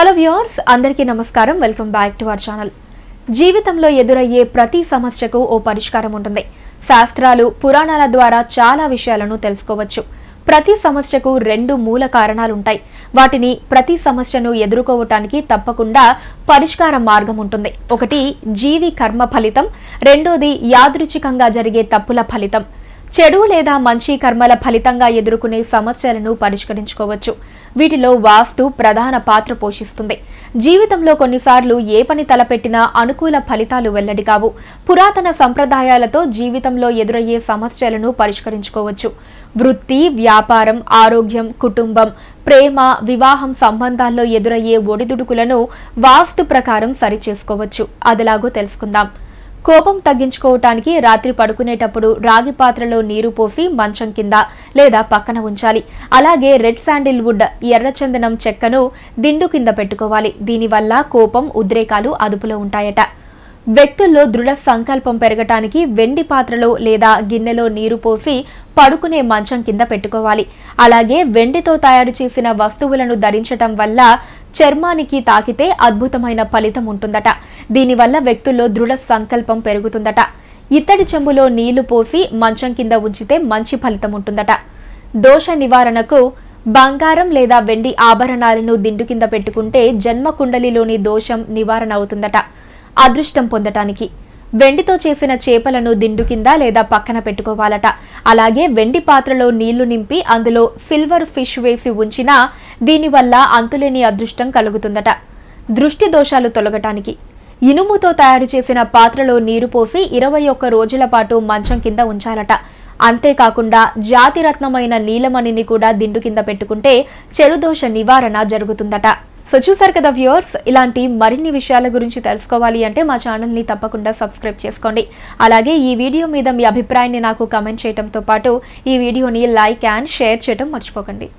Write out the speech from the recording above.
hello viewers అందరికీ నమస్కారం welcome back to our channel జీవితంలో ఎదురయ్యే ప్రతి సమస్యకు ఓ పరిష్కారం ఉంటుంది శాస్త్రాలు పురాణాల ద్వారా చాలా విషయాలను తెలుసుకోవచ్చు ప్రతి సమస్యకు రెండు మూల కారణాలుంటాయి వాటిని ప్రతి సమస్యను ఎదుర్కోవటానికి తప్పకుండా పరిష్కార మార్గం ఉంటుంది ఒకటి జీవి కర్మ ఫలితం రెండోది యాదృచ్ఛికంగా జరిగే తప్పుల ఫలితం చెడు లేదా మంచి కర్మల ఫలితంగా ఎదుర్కొనే సమస్యలను పరిష్కరించుకోవచ్చు వీటిలో వాస్తు ప్రధాన పాత్ర పోషిస్తుంది జీవితంలో కొన్నిసార్లు ఏ పని తలపెట్టినా అనుకూల ఫలితాలు వెల్లడి కావు పురాతన సంప్రదాయాలతో జీవితంలో ఎదురయ్యే సమస్యలను పరిష్కరించుకోవచ్చు వృత్తి వ్యాపారం ఆరోగ్యం కుటుంబం ప్రేమ వివాహం సంబంధాల్లో ఎదురయ్యే ఒడిదుడుకులను వాస్తు ప్రకారం సరిచేసుకోవచ్చు అదిలాగో తెలుసుకుందాం కోపం తగ్గించుకోవటానికి రాత్రి పడుకునేటప్పుడు రాగి పాత్రలో నీరు పోసి మంచం కింద లేదా పక్కన ఉంచాలి అలాగే రెడ్ శాండిల్ వుడ్ ఎర్రచందనం చెక్కను దిండు కింద పెట్టుకోవాలి దీనివల్ల కోపం ఉద్రేకాలు అదుపులో ఉంటాయట వ్యక్తుల్లో దృఢ సంకల్పం పెరగటానికి వెండి పాత్రలో లేదా గిన్నెలో నీరు పోసి పడుకునే మంచం కింద పెట్టుకోవాలి అలాగే వెండితో తయారు చేసిన వస్తువులను ధరించటం వల్ల చర్మానికి తాకితే అద్భుతమైన ఫలితం ఉంటుందట దీనివల్ల వ్యక్తుల్లో దృఢ సంకల్పం పెరుగుతుందట ఇత్తడి చెంబులో నీళ్లు పోసి మంచం కింద ఉంచితే మంచి ఫలితం ఉంటుందట దోష నివారణకు బంగారం లేదా వెండి ఆభరణాలను దిండు కింద పెట్టుకుంటే జన్మ కుండలిలోని దోషం నివారణ అవుతుందట అదృష్టం పొందటానికి వెండితో చేసిన చేపలను దిండు కింద లేదా పక్కన పెట్టుకోవాలట అలాగే వెండి పాత్రలో నీళ్లు నింపి అందులో సిల్వర్ ఫిష్ వేసి ఉంచినా దీనివల్ల అంతులేని అదృష్టం కలుగుతుందట దృష్టి దోషాలు తొలగటానికి ఇనుముతో తయారు చేసిన పాత్రలో నీరు పోసి ఇరవై ఒక్క రోజుల పాటు మంచం కింద ఉంచాలట అంతేకాకుండా జాతిరత్నమైన నీలమణిని కూడా దిండు కింద పెట్టుకుంటే చెరుదోష నివారణ జరుగుతుందట సో చూసారు కదా వ్యూవర్స్ ఇలాంటి మరిన్ని విషయాల గురించి తెలుసుకోవాలి అంటే మా ఛానల్ని తప్పకుండా సబ్స్క్రైబ్ చేసుకోండి అలాగే ఈ వీడియో మీద మీ అభిప్రాయాన్ని నాకు కమెంట్ చేయడంతో పాటు ఈ వీడియోని లైక్ అండ్ షేర్ చేయడం మర్చిపోకండి